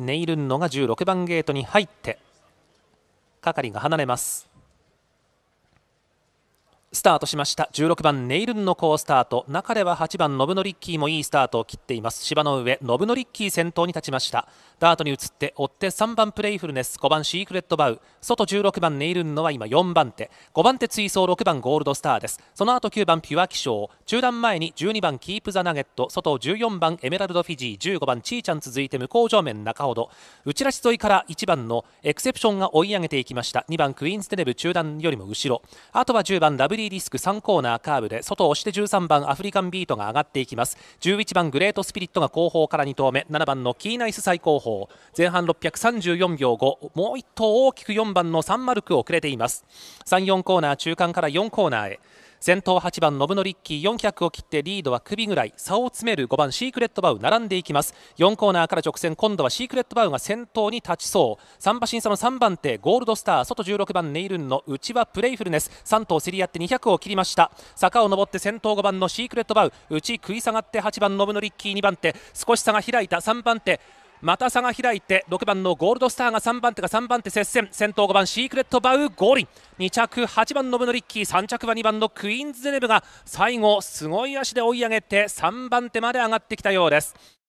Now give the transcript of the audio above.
ネイルンノが16番ゲートに入って係が離れますスタートしました16番ネイルンの好スタート中では8番ノブノリッキーもいいスタートを切っています芝の上ノブノリッキー先頭に立ちましたダートに移って追って3番プレイフルネス5番シークレットバウ外16番ネイルンのは今4番手5番手追走6番ゴールドスターですその後9番ピュア気象中段前に12番キープザナゲット外14番エメラルドフィジー15番チーちゃん続いて向こう上面中ほど内らし沿いから1番のエクセプションが追い上げていきました2番クイーンステレブ中段よりも後ろあとは10番 w リーリスク3コーナーカーブで外を押して13番アフリカンビートが上がっていきます11番グレートスピリットが後方から2投目7番のキーナイス最高峰前半634秒5もう1頭大きく4番のサンマルク遅れています34コーナー中間から4コーナーへ先頭8番ノブノリッキー400を切ってリードは首ぐらい差を詰める5番シークレットバウ並んでいきます4コーナーから直線今度はシークレットバウが先頭に立ちそう3馬審査の3番手ゴールドスター外16番ネイルンの内はプレイフルネス3頭競り合って200を切りました坂を上って先頭5番のシークレットバウ内食い下がって8番ノブノリッキー2番手少し差が開いた3番手また差が開いて6番のゴールドスターが3番手が3番手接戦先頭5番シークレットバウゴーリン2着8番のブノリッキー3着は2番のクイーンズゼネブが最後すごい足で追い上げて3番手まで上がってきたようです。